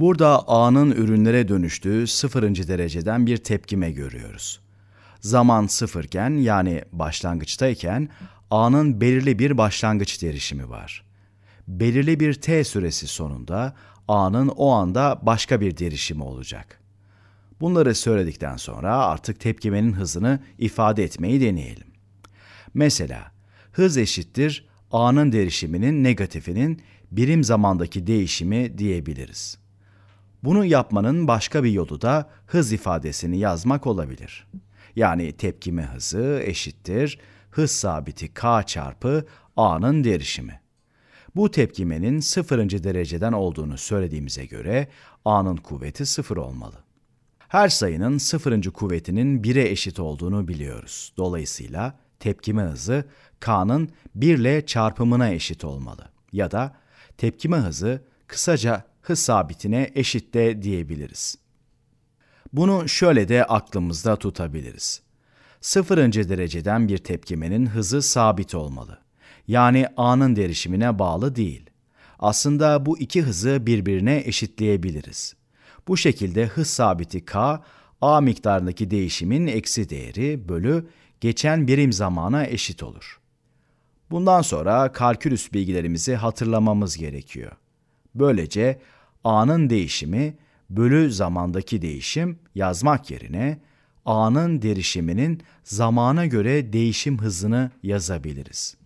Burada A'nın ürünlere dönüştüğü sıfırıncı dereceden bir tepkime görüyoruz. Zaman sıfırken yani başlangıçtayken A'nın belirli bir başlangıç derişimi var. Belirli bir T süresi sonunda A'nın o anda başka bir derişimi olacak. Bunları söyledikten sonra artık tepkimenin hızını ifade etmeyi deneyelim. Mesela hız eşittir A'nın derişiminin negatifinin birim zamandaki değişimi diyebiliriz. Bunu yapmanın başka bir yolu da hız ifadesini yazmak olabilir. Yani tepkime hızı eşittir hız sabiti k çarpı a'nın derişimi. Bu tepkimenin sıfırıncı dereceden olduğunu söylediğimize göre a'nın kuvveti sıfır olmalı. Her sayının sıfırıncı kuvvetinin 1'e eşit olduğunu biliyoruz. Dolayısıyla tepkime hızı k'nın 1 ile çarpımına eşit olmalı. Ya da tepkime hızı kısaca Hız sabitine eşit de diyebiliriz. Bunu şöyle de aklımızda tutabiliriz. Sıfırıncı dereceden bir tepkimenin hızı sabit olmalı. Yani A'nın derişimine bağlı değil. Aslında bu iki hızı birbirine eşitleyebiliriz. Bu şekilde hız sabiti K, A miktarındaki değişimin eksi değeri bölü geçen birim zamana eşit olur. Bundan sonra kalkülüs bilgilerimizi hatırlamamız gerekiyor. Böylece A'nın değişimi bölü zamandaki değişim yazmak yerine A'nın derişiminin zamana göre değişim hızını yazabiliriz.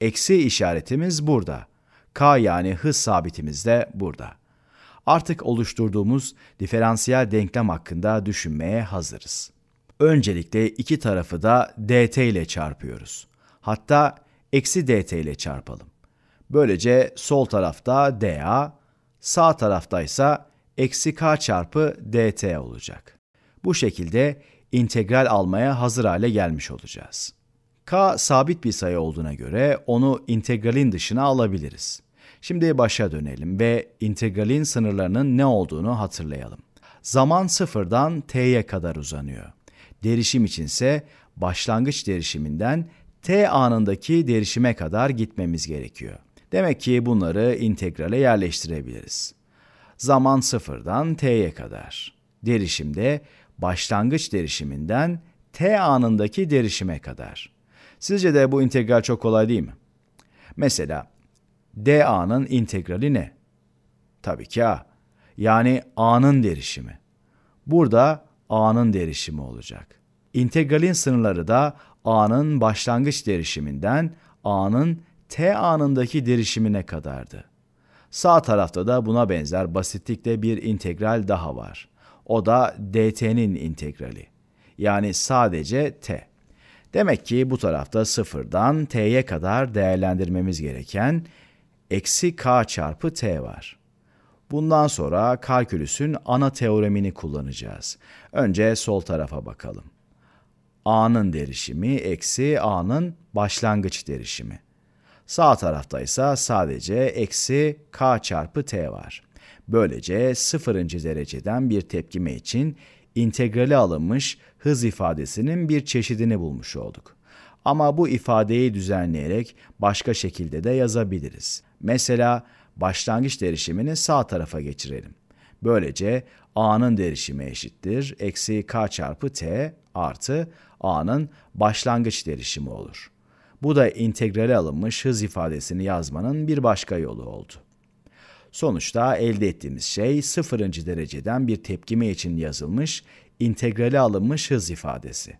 Eksi işaretimiz burada. K yani hız sabitimiz de burada. Artık oluşturduğumuz diferansiyel denklem hakkında düşünmeye hazırız. Öncelikle iki tarafı da dt ile çarpıyoruz. Hatta eksi dt ile çarpalım. Böylece sol tarafta dA, sağ tarafta ise eksi k çarpı dt olacak. Bu şekilde integral almaya hazır hale gelmiş olacağız. k sabit bir sayı olduğuna göre onu integralin dışına alabiliriz. Şimdi başa dönelim ve integralin sınırlarının ne olduğunu hatırlayalım. Zaman sıfırdan t'ye kadar uzanıyor. Derişim içinse başlangıç derişiminden t anındaki derişime kadar gitmemiz gerekiyor. Demek ki bunları integrale yerleştirebiliriz. Zaman sıfırdan t'ye kadar. Derişimde başlangıç derişiminden t anındaki derişime kadar. Sizce de bu integral çok kolay değil mi? Mesela dA'nın integrali ne? Tabii ki A. Yani A'nın derişimi. Burada A'nın derişimi olacak. İntegralin sınırları da A'nın başlangıç derişiminden A'nın T anındaki derişimine kadardı. Sağ tarafta da buna benzer basitlikte bir integral daha var. O da dt'nin integrali. Yani sadece t. Demek ki bu tarafta sıfırdan t'ye kadar değerlendirmemiz gereken eksi k çarpı t var. Bundan sonra kalkülüsün ana teoremini kullanacağız. Önce sol tarafa bakalım. a'nın derişimi eksi a'nın başlangıç derişimi. Sağ tarafta ise sadece eksi k çarpı t var. Böylece sıfırıncı dereceden bir tepkime için integrali alınmış hız ifadesinin bir çeşidini bulmuş olduk. Ama bu ifadeyi düzenleyerek başka şekilde de yazabiliriz. Mesela başlangıç derişimini sağ tarafa geçirelim. Böylece a'nın derişimi eşittir eksi k çarpı t artı a'nın başlangıç derişimi olur. Bu da integrale alınmış hız ifadesini yazmanın bir başka yolu oldu. Sonuçta elde ettiğimiz şey sıfırıncı dereceden bir tepkime için yazılmış integrale alınmış hız ifadesi.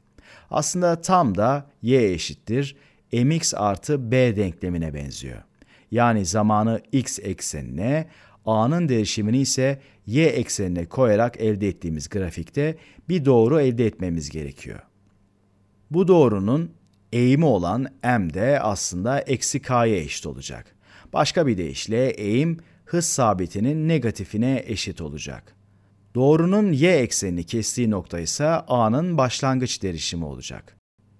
Aslında tam da y eşittir mx artı b denklemine benziyor. Yani zamanı x eksenine, a'nın değişimini ise y eksenine koyarak elde ettiğimiz grafikte bir doğru elde etmemiz gerekiyor. Bu doğrunun eğimi olan m de aslında eksi k'ya eşit olacak. Başka bir deyişle eğim hız sabitinin negatifine eşit olacak. Doğrunun y eksenini kestiği nokta ise a'nın başlangıç derişimi olacak.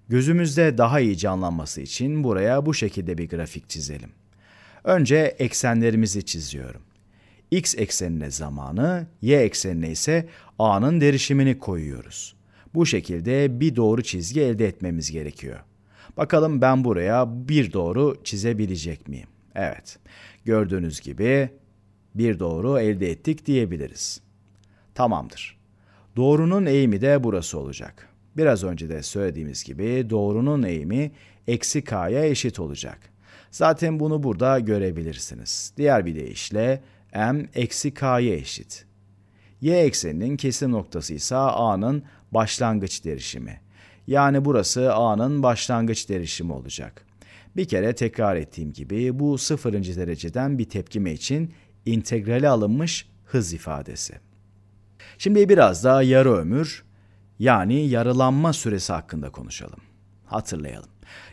Gözümüzde daha iyi canlanması için buraya bu şekilde bir grafik çizelim. Önce eksenlerimizi çiziyorum. X eksenine zamanı, Y eksenine ise A'nın derişimini koyuyoruz. Bu şekilde bir doğru çizgi elde etmemiz gerekiyor. Bakalım ben buraya bir doğru çizebilecek miyim? Evet, gördüğünüz gibi bir doğru elde ettik diyebiliriz. Tamamdır. Doğrunun eğimi de burası olacak. Biraz önce de söylediğimiz gibi doğrunun eğimi eksi k'ya eşit olacak. Zaten bunu burada görebilirsiniz. Diğer bir deyişle m eksi k'ya eşit. Y ekseninin kesim noktası ise a'nın başlangıç derişimi. Yani burası A'nın başlangıç derişimi olacak. Bir kere tekrar ettiğim gibi bu sıfırıncı dereceden bir tepkime için integrale alınmış hız ifadesi. Şimdi biraz daha yarı ömür yani yarılanma süresi hakkında konuşalım. Hatırlayalım.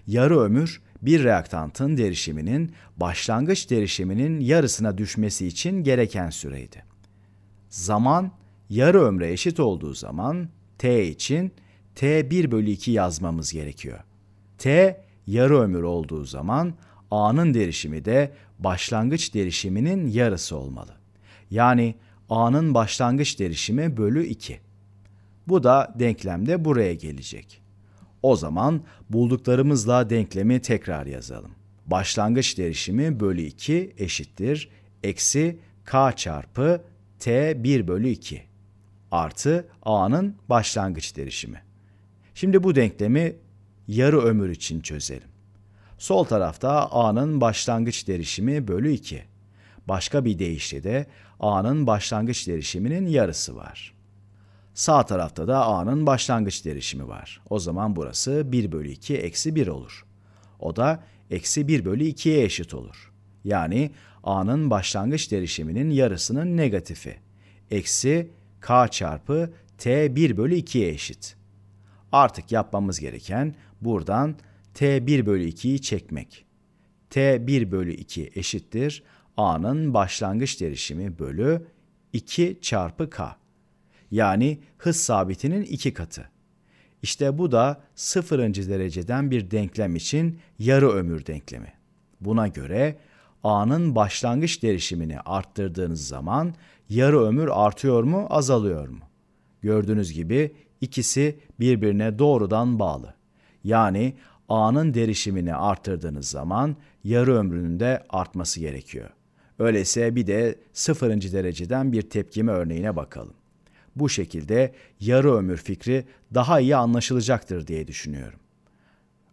Yarı ömür bir reaktantın derişiminin başlangıç derişiminin yarısına düşmesi için gereken süreydi. Zaman yarı ömre eşit olduğu zaman T için T 1 bölü 2 yazmamız gerekiyor. T yarı ömür olduğu zaman A'nın derişimi de başlangıç derişiminin yarısı olmalı. Yani A'nın başlangıç derişimi bölü 2. Bu da denklemde buraya gelecek. O zaman bulduklarımızla denklemi tekrar yazalım. Başlangıç derişimi bölü 2 eşittir eksi k çarpı t 1 bölü 2 artı a'nın başlangıç derişimi. Şimdi bu denklemi yarı ömür için çözelim. Sol tarafta A'nın başlangıç derişimi bölü 2. Başka bir deyişle de A'nın başlangıç derişiminin yarısı var. Sağ tarafta da A'nın başlangıç derişimi var. O zaman burası 1 bölü 2 eksi 1 olur. O da eksi 1 bölü 2'ye eşit olur. Yani A'nın başlangıç derişiminin yarısının negatifi. Eksi K çarpı T 1 bölü 2'ye eşit. Artık yapmamız gereken buradan T1 bölü 2'yi çekmek. T1 bölü 2 eşittir A'nın başlangıç derişimi bölü 2 çarpı K. Yani hız sabitinin 2 katı. İşte bu da sıfırıncı dereceden bir denklem için yarı ömür denklemi. Buna göre A'nın başlangıç derişimini arttırdığınız zaman yarı ömür artıyor mu azalıyor mu? Gördüğünüz gibi ikisi birbirine doğrudan bağlı. Yani A'nın derişimini arttırdığınız zaman yarı ömrünün de artması gerekiyor. Öyleyse bir de sıfırıncı dereceden bir tepkime örneğine bakalım. Bu şekilde yarı ömür fikri daha iyi anlaşılacaktır diye düşünüyorum.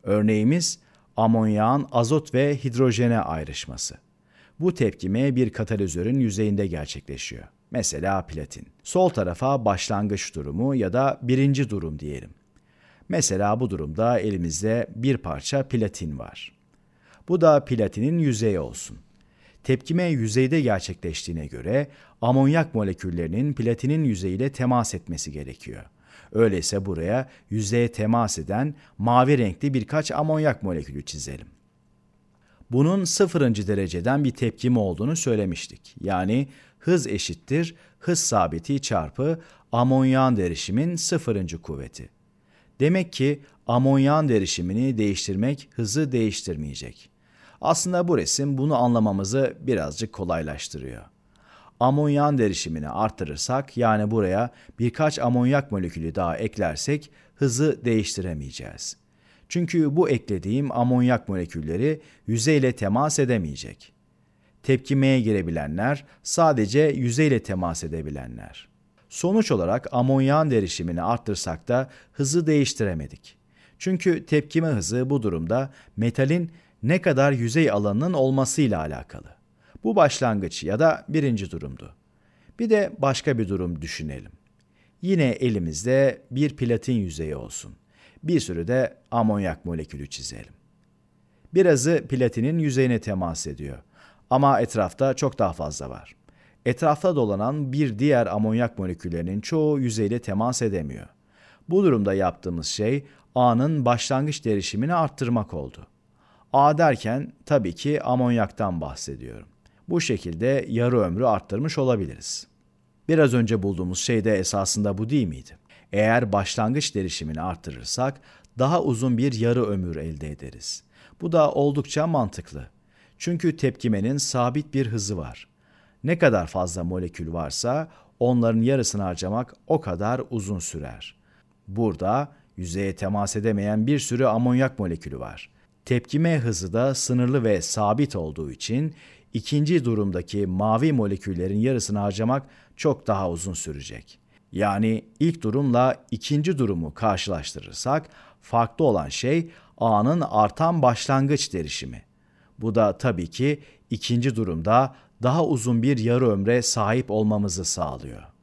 Örneğimiz amonyağın azot ve hidrojene ayrışması. Bu tepkime bir katalizörün yüzeyinde gerçekleşiyor. Mesela platin. Sol tarafa başlangıç durumu ya da birinci durum diyelim. Mesela bu durumda elimizde bir parça platin var. Bu da platinin yüzeyi olsun. Tepkime yüzeyde gerçekleştiğine göre amonyak moleküllerinin platinin yüzeyiyle temas etmesi gerekiyor. Öyleyse buraya yüzeye temas eden mavi renkli birkaç amonyak molekülü çizelim. Bunun sıfırıncı dereceden bir tepkime olduğunu söylemiştik. Yani hız eşittir hız sabiti çarpı amonyan derişimin sıfırıncı kuvveti. Demek ki amonyan derişimini değiştirmek hızı değiştirmeyecek. Aslında bu resim bunu anlamamızı birazcık kolaylaştırıyor. Amonyan derişimini artırırsak yani buraya birkaç amonyak molekülü daha eklersek hızı değiştiremeyeceğiz. Çünkü bu eklediğim amonyak molekülleri yüzeyle temas edemeyecek tepkimeye girebilenler sadece yüzeyle temas edebilenler. Sonuç olarak amonyan derişimini arttırsak da hızı değiştiremedik. Çünkü tepkime hızı bu durumda metalin ne kadar yüzey alanının olmasıyla alakalı. Bu başlangıç ya da birinci durumdu. Bir de başka bir durum düşünelim. Yine elimizde bir platin yüzeyi olsun. Bir sürü de amonyak molekülü çizelim. Birazı platinin yüzeyine temas ediyor. Ama etrafta çok daha fazla var. Etrafta dolanan bir diğer amonyak moleküllerinin çoğu yüzeyle temas edemiyor. Bu durumda yaptığımız şey A'nın başlangıç derişimini arttırmak oldu. A derken tabii ki amonyaktan bahsediyorum. Bu şekilde yarı ömrü arttırmış olabiliriz. Biraz önce bulduğumuz şey de esasında bu değil miydi? Eğer başlangıç derişimini arttırırsak daha uzun bir yarı ömür elde ederiz. Bu da oldukça mantıklı. Çünkü tepkimenin sabit bir hızı var. Ne kadar fazla molekül varsa onların yarısını harcamak o kadar uzun sürer. Burada yüzeye temas edemeyen bir sürü amonyak molekülü var. Tepkime hızı da sınırlı ve sabit olduğu için ikinci durumdaki mavi moleküllerin yarısını harcamak çok daha uzun sürecek. Yani ilk durumla ikinci durumu karşılaştırırsak farklı olan şey A'nın artan başlangıç derişimi. Bu da tabii ki ikinci durumda daha uzun bir yarı ömre sahip olmamızı sağlıyor.